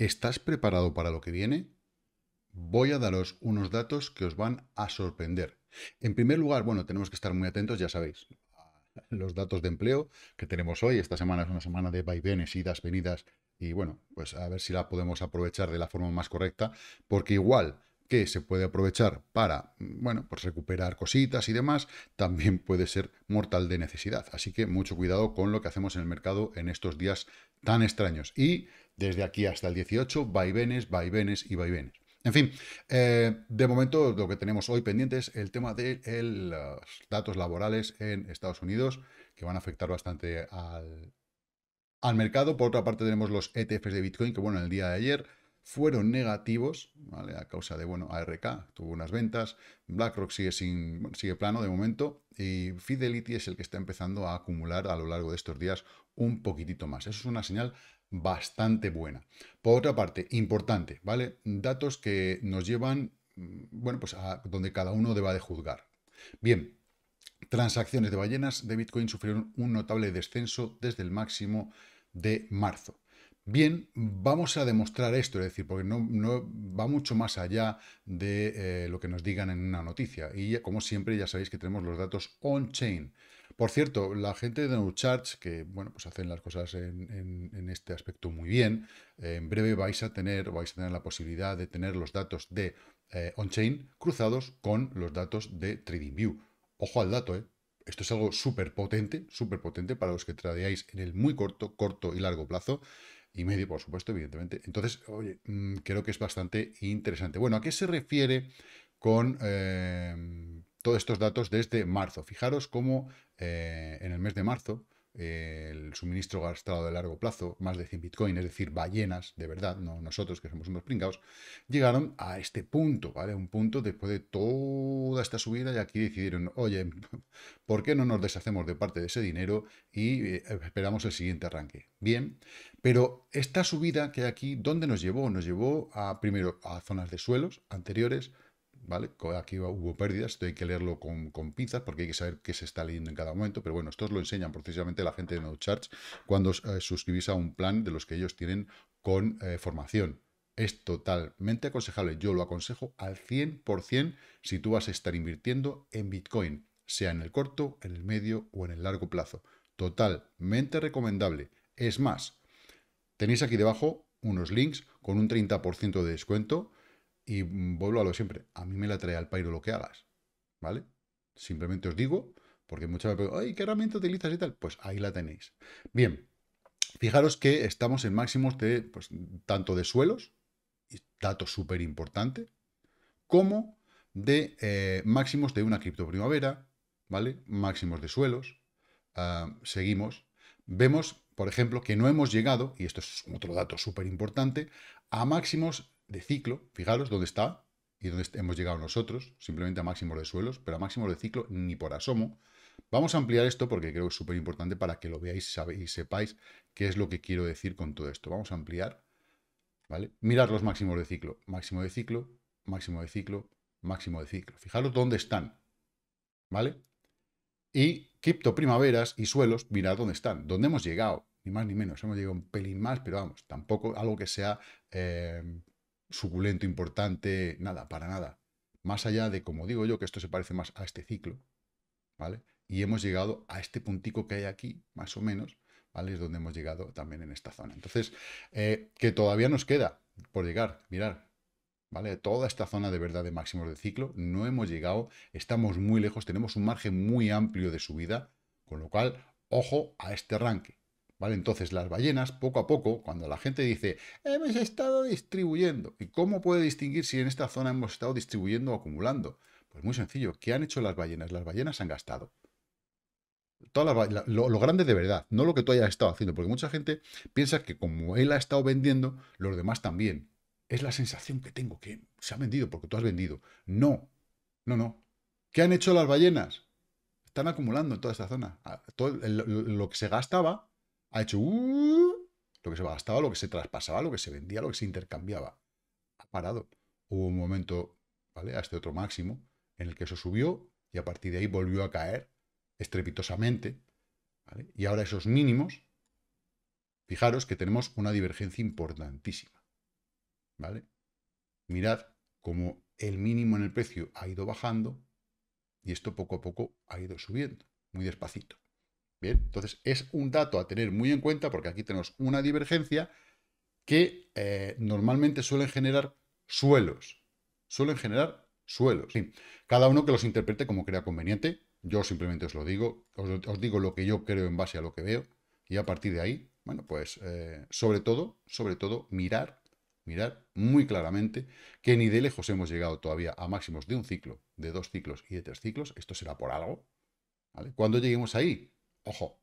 ¿Estás preparado para lo que viene? Voy a daros unos datos que os van a sorprender. En primer lugar, bueno, tenemos que estar muy atentos, ya sabéis, a los datos de empleo que tenemos hoy. Esta semana es una semana de vaivenes, idas, venidas, y bueno, pues a ver si la podemos aprovechar de la forma más correcta, porque igual que se puede aprovechar para, mm, bueno, pues recuperar cositas y demás, también puede ser mortal de necesidad. Así que mucho cuidado con lo que hacemos en el mercado en estos días tan extraños. Y desde aquí hasta el 18, vaivenes, vaivenes y vaivenes. En fin, eh, de momento lo que tenemos hoy pendiente es el tema de los datos laborales en Estados Unidos, que van a afectar bastante al, al mercado. Por otra parte tenemos los ETFs de Bitcoin, que bueno, el día de ayer fueron negativos, ¿vale? A causa de, bueno, ARK tuvo unas ventas, BlackRock sigue, sigue plano de momento y Fidelity es el que está empezando a acumular a lo largo de estos días un poquitito más. Eso es una señal bastante buena. Por otra parte, importante, ¿vale? Datos que nos llevan, mm, bueno, pues a donde cada uno deba de juzgar. Bien, transacciones de ballenas de Bitcoin sufrieron un notable descenso desde el máximo de marzo. Bien, vamos a demostrar esto, es decir, porque no, no va mucho más allá de eh, lo que nos digan en una noticia. Y como siempre, ya sabéis que tenemos los datos on-chain. Por cierto, la gente de NoCharge, que bueno, pues hacen las cosas en, este aspecto muy bien, eh, en breve vais a tener, vais a tener la posibilidad de tener los datos de eh, on-chain cruzados con los datos de TradingView. Ojo al dato, ¿eh? Esto es algo súper potente, súper potente para los que tradeáis en el muy corto, corto y largo plazo y medio, por supuesto, evidentemente. Entonces, oye, mm, creo que es bastante interesante. Bueno, ¿a qué se refiere con eh, todos estos datos desde marzo? Fijaros cómo eh, en el mes de marzo el suministro gastado de largo plazo, más de 100 Bitcoin, es decir, ballenas, de verdad, no nosotros que somos unos pringados, llegaron a este punto, ¿vale? Un punto después de toda esta subida y aquí decidieron, oye, ¿por qué no nos deshacemos de parte de ese dinero y eh, esperamos el siguiente arranque? Bien, pero esta subida que hay aquí, ¿dónde nos llevó? Nos llevó a, primero a zonas de suelos anteriores, ¿vale? Aquí hubo pérdidas, esto hay que leerlo con, con, pinzas porque hay que saber qué se está leyendo en cada momento, pero bueno, esto os lo enseñan precisamente la gente de charts cuando eh, suscribís a un plan de los que ellos tienen con eh, formación. Es totalmente aconsejable, yo lo aconsejo al 100% si tú vas a estar invirtiendo en Bitcoin, sea en el corto, en el medio o en el largo plazo. Totalmente recomendable. Es más, tenéis aquí debajo unos links con un 30% de descuento y mm, vuelvo a lo siempre, a mí me la trae al pairo lo que hagas, ¿vale? Simplemente os digo, porque muchas veces, ay, ¿qué herramienta utilizas y tal? Pues ahí la tenéis. Bien, fijaros que estamos en máximos de, pues, tanto de suelos, dato súper importante, como de eh, máximos de una primavera, ¿vale? Máximos de suelos. Ah, seguimos. Vemos, por ejemplo, que no hemos llegado, y esto es otro dato súper importante, a máximos de ciclo, fijaros dónde está y dónde hemos llegado nosotros, simplemente a máximos de suelos, pero a máximos de ciclo ni por asomo. Vamos a ampliar esto porque creo que es súper importante para que lo veáis y sepáis qué es lo que quiero decir con todo esto. Vamos a ampliar, ¿vale? Mirad los máximos de ciclo, máximo de ciclo, máximo de ciclo, máximo de ciclo. Fijaros dónde están, ¿vale? Y cripto primaveras y suelos, mirad dónde están, dónde hemos llegado, ni más ni menos. Hemos llegado un pelín más, pero vamos, tampoco algo que sea eh, suculento, importante, nada, para nada. Más allá de, como digo yo, que esto se parece más a este ciclo, ¿vale? Y hemos llegado a este puntico que hay aquí, más o menos, ¿vale? Es donde hemos llegado también en esta zona. Entonces, eh, que todavía nos queda por llegar, mirar, ¿vale? Toda esta zona de verdad de máximos de ciclo, no hemos llegado, estamos muy lejos, tenemos un margen muy amplio de subida, con lo cual, ojo a este arranque. ¿Vale? Entonces las ballenas, poco a poco, cuando la gente dice, hemos estado distribuyendo, ¿y cómo puede distinguir si en esta zona hemos estado distribuyendo o acumulando? Pues muy sencillo, ¿qué han hecho las ballenas? Las ballenas han gastado. lo, grande de verdad, no lo que tú hayas estado haciendo, porque mucha gente piensa que como él ha estado vendiendo, los demás también. Es la sensación que tengo, que se ha vendido porque tú has vendido. No, no, no. ¿Qué han hecho las ballenas? Están acumulando en toda esta zona. Ah, todo, lo que se gastaba ha hecho uh", lo que se gastaba, lo que se traspasaba, lo que se vendía, lo que se intercambiaba. Ha parado. Hubo un momento, ¿vale? A este otro máximo, en el que eso subió y a partir de ahí volvió a caer estrepitosamente. Y ahora esos mínimos, fijaros que tenemos una divergencia importantísima. ¿Vale? Mirad cómo el mínimo en el precio ha ido bajando y esto poco a poco ha ido subiendo, muy despacito. Bien, entonces es un dato a tener muy en cuenta porque aquí tenemos una divergencia que eh, normalmente suelen generar suelos. Suelen generar suelos. cada uno que los interprete como crea conveniente. Yo simplemente os lo digo, os, digo lo que yo creo en base a lo que veo y a partir de ahí, bueno, pues eh, sobre todo, sobre todo mirar, mirar muy claramente que ni de lejos hemos llegado todavía a máximos de un ciclo, de dos ciclos y de tres ciclos. Esto será por algo. ¿vale? Cuando lleguemos ahí, Ojo,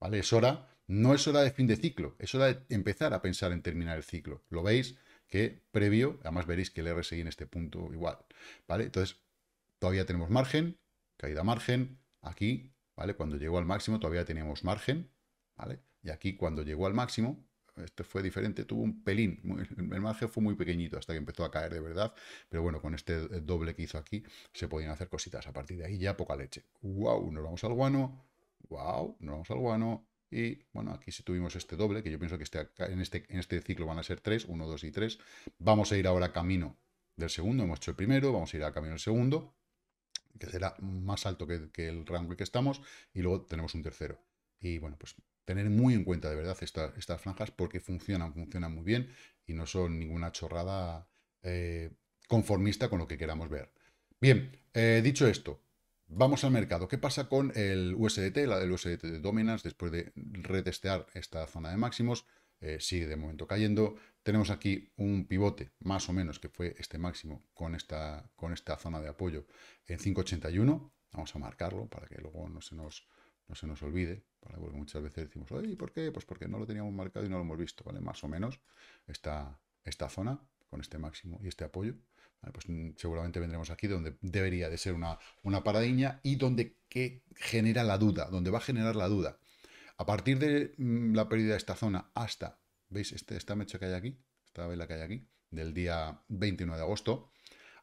¿vale? Es hora, no es hora de fin de ciclo, es hora de empezar a pensar en terminar el ciclo. Lo veis que previo, además veréis que el RSI en este punto igual, ¿vale? Entonces, todavía tenemos margen, caída margen, aquí, ¿vale? Cuando llegó al máximo todavía teníamos margen, ¿vale? Y aquí cuando llegó al máximo, este fue diferente, tuvo un pelín, el margen fue muy pequeñito hasta que empezó a caer de verdad, pero bueno, con este doble que hizo aquí se podían hacer cositas, a partir de ahí ya poca leche. ¡Wow! Nos vamos al guano, wow, nos vamos al guano, y bueno, aquí si tuvimos este doble, que yo pienso que este, en, este, en este ciclo van a ser 3, 1, 2 y 3. Vamos a ir ahora camino del segundo, hemos hecho el primero, vamos a ir a camino del segundo, que será más alto que, el rango en que estamos, y luego tenemos un tercero. Y bueno, pues tener muy en cuenta de verdad estas franjas porque funcionan, funcionan muy bien y no son ninguna chorrada eh, conformista con lo que queramos ver. Bien, eh, dicho esto, Vamos al mercado. ¿Qué pasa con el USDT, la del USDT de Dominance, después de retestear esta zona de máximos? Eh, sigue de momento cayendo. Tenemos aquí un pivote, más o menos, que fue este máximo con esta, con esta zona de apoyo en 581. Vamos a marcarlo para que luego no se nos, no se nos olvide, muchas veces decimos, ¿y por qué? Pues porque no lo teníamos marcado y no lo hemos visto, ¿vale? Más o menos esta zona con este máximo y este apoyo pues mm, seguramente vendremos aquí donde debería de ser una, una paradiña y donde que genera la duda, donde va a generar la duda. A partir de mm, la pérdida de esta zona hasta, ¿veis este, esta mecha que hay aquí? Esta vela que hay aquí, del día 29 de agosto,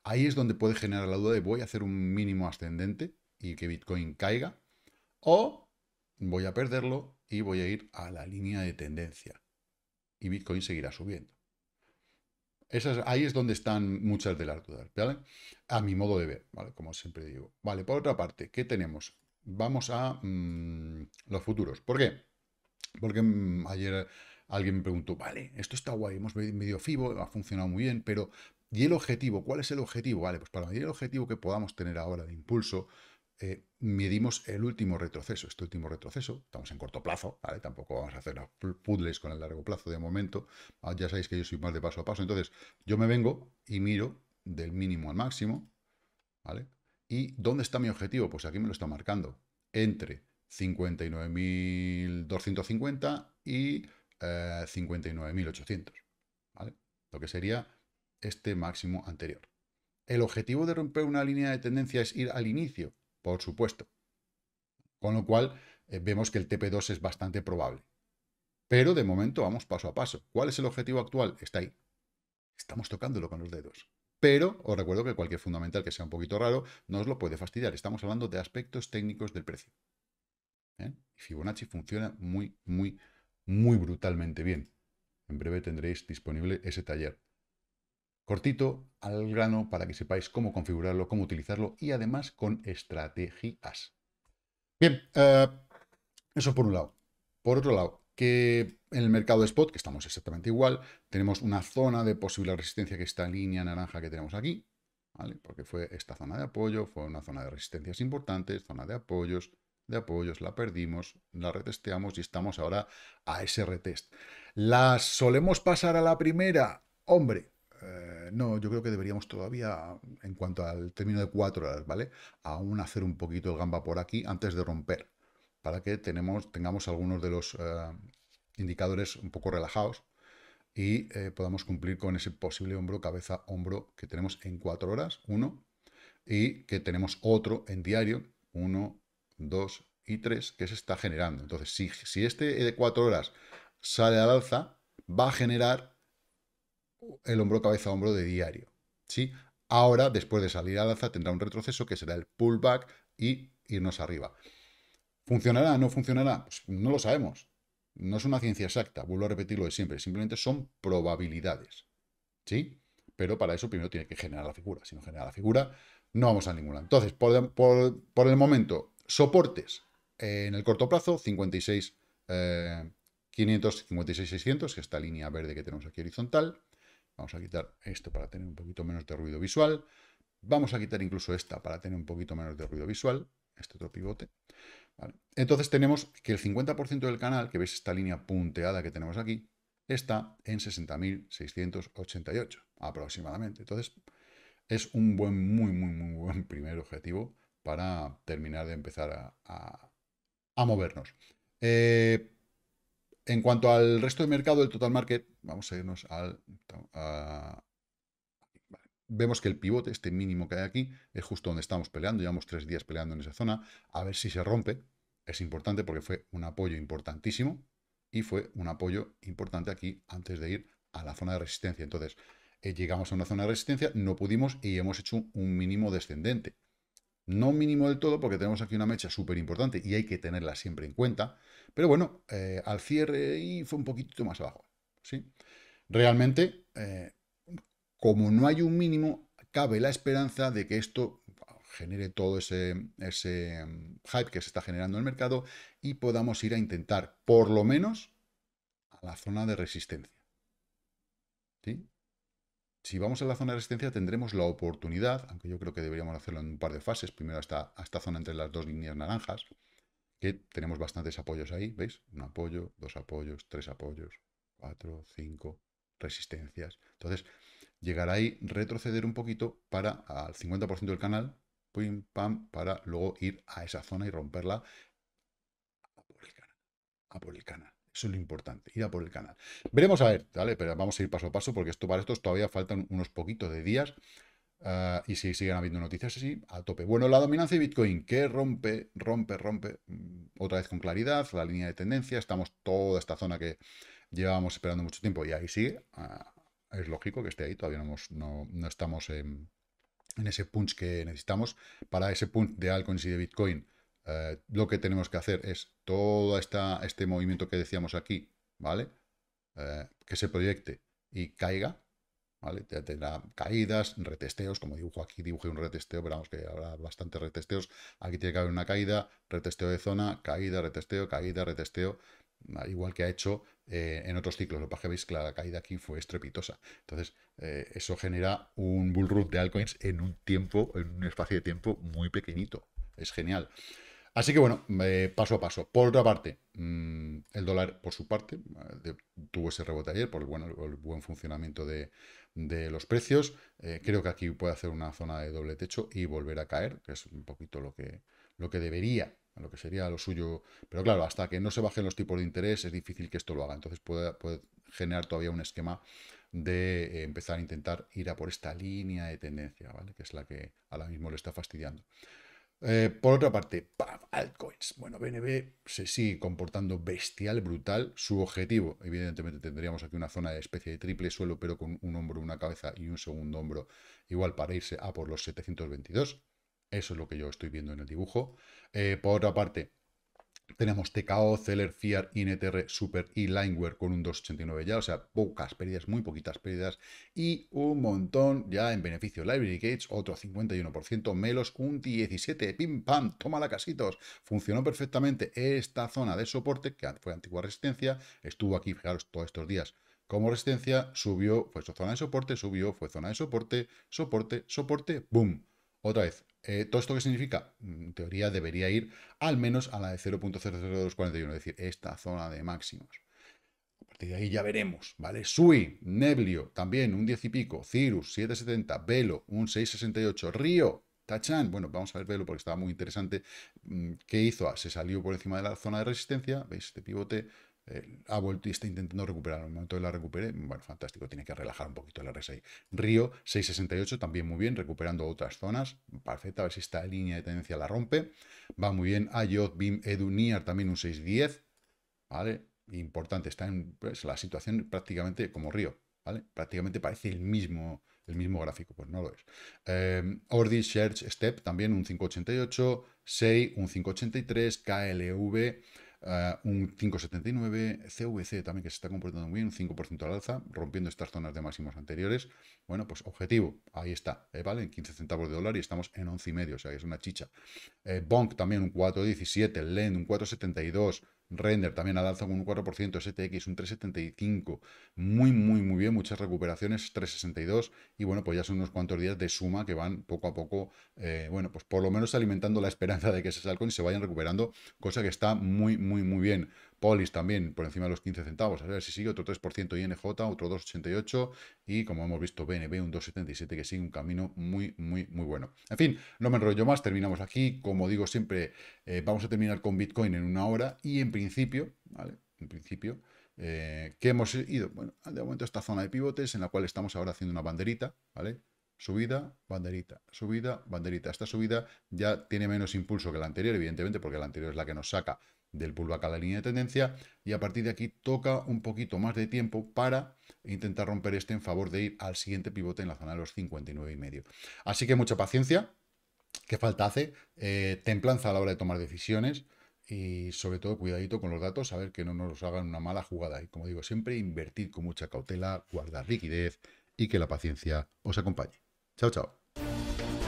ahí es donde puede generar la duda de voy a hacer un mínimo ascendente y que Bitcoin caiga, o voy a perderlo y voy a ir a la línea de tendencia y Bitcoin seguirá subiendo ahí es donde están muchas de las dudas, ¿vale? A mi modo de ver, ¿vale? Como siempre digo. Vale, por otra parte, ¿qué tenemos? Vamos a mm, los futuros. ¿Por qué? Porque mm, ayer alguien me preguntó, vale, esto está guay, hemos medio FIBO, ha funcionado muy bien, pero ¿y el objetivo? ¿Cuál es el objetivo? Vale, pues para medir el objetivo que podamos tener ahora de impulso, eh, medimos el último retroceso. Este último retroceso, estamos en corto plazo, Tampoco vamos a hacer puzzles con el largo plazo de momento. Ah, ya sabéis que yo soy más de paso a paso. Entonces, yo me vengo y miro del mínimo al máximo, ¿vale? ¿Y dónde está mi objetivo? Pues aquí me lo está marcando. Entre 59.250 y 59.800, eh, ¿vale? Lo que sería este máximo anterior. El objetivo de romper una línea de tendencia es ir al inicio, por supuesto. Con lo cual, eh, vemos que el TP2 es bastante probable. Pero de momento vamos paso a paso. ¿Cuál es el objetivo actual? Está ahí. Estamos tocándolo con los dedos. Pero os recuerdo que cualquier fundamental que sea un poquito raro nos lo puede fastidiar. Estamos hablando de aspectos técnicos del precio. ¿Eh? Fibonacci funciona muy, muy, muy brutalmente bien. En breve tendréis disponible ese taller. Cortito, al grano, para que sepáis cómo configurarlo, cómo utilizarlo y además con estrategias. Bien, eh, eso por un lado. Por otro lado, que en el mercado de spot, que estamos exactamente igual, tenemos una zona de posible resistencia que esta línea naranja que tenemos aquí, Porque fue esta zona de apoyo, fue una zona de resistencias importantes, zona de apoyos, de apoyos, la perdimos, la retesteamos y estamos ahora a ese retest. ¿La solemos pasar a la primera? Hombre, eh, no, yo creo que deberíamos todavía, en cuanto al término de cuatro horas, ¿vale? Aún hacer un poquito el gamba por aquí antes de romper, para que tengamos algunos de los eh, indicadores un poco relajados y eh, podamos cumplir con ese posible hombro, cabeza, hombro que tenemos en cuatro horas, uno, y que tenemos otro en diario, uno, dos y tres, que se está generando. Entonces, si, si este de cuatro horas sale al alza, va a generar el hombro cabeza hombro de diario. ¿sí? Ahora, después de salir al alza, tendrá un retroceso que será el pullback y irnos arriba. ¿Funcionará? ¿No funcionará? Pues no lo sabemos. No es una ciencia exacta, vuelvo a repetirlo de siempre, simplemente son probabilidades. ¿Sí? Pero para eso primero tiene que generar la figura. Si no genera la figura, no vamos a ninguna. Entonces, por, el momento, soportes eh, en el corto plazo, 56, eh, 600, que es esta línea verde que tenemos aquí horizontal. Vamos a quitar esto para tener un poquito menos de ruido visual. Vamos a quitar incluso esta para tener un poquito menos de ruido visual. Este otro pivote. Entonces tenemos que el 50% del canal, que veis esta línea punteada que tenemos aquí, está en 60.688 aproximadamente. Entonces es un buen, muy, muy, muy buen primer objetivo para terminar de empezar a, a, a movernos. Eh, en cuanto al resto de mercado, el total market, vamos a irnos al... Vemos que el pivote, este mínimo que hay aquí, es justo donde estamos peleando. Llevamos tres días peleando en esa zona. A ver si se rompe. Es importante porque fue un apoyo importantísimo y fue un apoyo importante aquí antes de ir a la zona de resistencia. Entonces, eh, llegamos a una zona de resistencia, no pudimos y hemos hecho un mínimo descendente. No mínimo del todo, porque tenemos aquí una mecha súper importante y hay que tenerla siempre en cuenta. Pero bueno, eh, al cierre fue un poquitito más abajo. ¿sí? Realmente, eh, como no hay un mínimo, cabe la esperanza de que esto genere todo ese, ese mm, hype que se está generando en el mercado y podamos ir a intentar, por lo menos, a la zona de resistencia. ¿Sí? si vamos a la zona de resistencia tendremos la oportunidad, aunque yo creo que deberíamos hacerlo en un par de fases, primero hasta esta zona entre las dos líneas naranjas, que tenemos bastantes apoyos ahí, ¿veis? Un apoyo, dos apoyos, tres apoyos, cuatro, cinco, resistencias. Entonces, llegar ahí, retroceder un poquito para al 50% del canal, pim, pam, para luego ir a esa zona y romperla a por el canal. Eso es lo importante, ir a por el canal. Veremos a ver, ¿vale? Pero vamos a ir paso a paso porque esto para estos todavía faltan unos poquitos de días. Eh, y si siguen habiendo noticias así, a tope. Bueno, la dominancia de Bitcoin que rompe, rompe, rompe mm, otra vez con claridad la línea de tendencia. Estamos toda esta zona que llevábamos esperando mucho tiempo y ahí sigue. Eh, es lógico que esté ahí, todavía no, no, estamos en, en, ese punch que necesitamos. Para ese punch de altcoins y de Bitcoin eh, lo que tenemos que hacer es todo esta, este movimiento que decíamos aquí, ¿vale? Eh, que se proyecte y caiga, ¿vale? Tendrá caídas, retesteos, como dibujo aquí, dibujé un retesteo, pero vamos que habrá bastantes retesteos. Aquí tiene que haber una caída, retesteo de zona, caída, retesteo, caída, retesteo, ah, igual que ha hecho eh, en otros ciclos. Lo que veis que la caída aquí fue estrepitosa. Entonces, eso genera un bull run de altcoins en un tiempo, en un espacio de tiempo muy pequeñito. Es genial. Así que bueno, paso a paso. Por otra parte, mm, el dólar, por su parte, tuvo ese rebote ayer por el, buen funcionamiento de, los precios. Eh, creo que aquí puede hacer una zona de doble techo y volver a caer, que es un poquito lo que, lo que debería lo que sería lo suyo, pero claro, hasta que no se bajen los tipos de interés es difícil que esto lo haga, entonces puede, generar todavía un esquema de eh, empezar a intentar ir a por esta línea de tendencia, ¿vale? Que es la que ahora mismo le está fastidiando. Eh, por otra parte, altcoins. Bueno, BNB se sigue comportando bestial, brutal. Su objetivo, evidentemente, tendríamos aquí una zona de especie de triple suelo, pero con un hombro, una cabeza y un segundo hombro, igual para irse a por los 722. Eso es lo que yo estoy viendo en el dibujo. Eh, por otra parte, tenemos TKO, Celer, Fiar, INTR, Super y Lineware con un 2,89 ya, o sea, pocas pérdidas, muy poquitas pérdidas y un montón ya en beneficio. Library Gates, otro 51%, Melos un 17%, pim pam, toma la casitos. Funcionó perfectamente esta zona de soporte, que fue antigua resistencia, estuvo aquí, fijaros, todos estos días como resistencia, subió, fue zona de soporte, subió, fue zona de soporte, soporte, soporte, boom otra vez, eh, ¿todo esto qué significa? Mm, en teoría debería ir al menos a la de 0.00241, es decir, esta zona de máximos. A partir de ahí ya veremos, ¿vale? Sui, Neblio, también un 10 y pico, Cirrus, 7.70, Velo, un 6.68, Río, Tachan, bueno, vamos a ver Velo porque estaba muy interesante. Mm, ¿Qué hizo? Ah, se salió por encima de la zona de resistencia, ¿veis? Este pivote ha vuelto y está intentando recuperar. En el momento de la recupere, bueno, fantástico, tiene que relajar un poquito el RSI. Río 668 también muy bien, recuperando otras zonas. perfecto, a ver si esta línea de tendencia la rompe. Va muy bien. AYOD, BIM, EDU, también un 610. ¿Vale? Importante, está en pues, la situación prácticamente como Río. ¿Vale? Prácticamente parece el mismo, el mismo gráfico, pues no lo es. Eh, Ordi, Search, Step también un 588, SEI un 583, KLV eh, un 5,79, CVC también que se está comportando muy bien, un 5% al alza, rompiendo estas zonas de máximos anteriores. Bueno, pues objetivo, ahí está, eh, ¿vale? En 15 centavos de dólar y estamos en 11,5, o sea, es una chicha. Eh, Bonk también un 4,17, LEND un 4,72, Render también alza con un 4%, STX un 3,75, muy, muy, muy bien, muchas recuperaciones, 3,62, y bueno, pues ya son unos cuantos días de suma que van poco a poco, eh, bueno, pues por lo menos alimentando la esperanza de que se salgan y se vayan recuperando, cosa que está muy, muy, muy bien. Polis también por encima de los 15 centavos, a ver si sigue otro 3% INJ, otro 2,88 y como hemos visto BNB un 2,77 que sigue un camino muy, muy, muy bueno. En fin, no me enrollo más, terminamos aquí, como digo siempre, eh, vamos a terminar con Bitcoin en una hora y en principio, ¿vale? En principio, eh, que hemos ido, bueno, de momento esta zona de pivotes en la cual estamos ahora haciendo una banderita, ¿vale? subida, banderita, subida, banderita. Esta subida ya tiene menos impulso que la anterior, evidentemente, porque la anterior es la que nos saca del pullback a la línea de tendencia y a partir de aquí toca un poquito más de tiempo para intentar romper este en favor de ir al siguiente pivote en la zona de los 59 y medio. Así que mucha paciencia, que falta hace, eh, templanza a la hora de tomar decisiones y sobre todo cuidadito con los datos, a ver que no nos hagan una mala jugada. Y como digo, siempre invertir con mucha cautela, guardar liquidez y que la paciencia os acompañe. Chao, chao.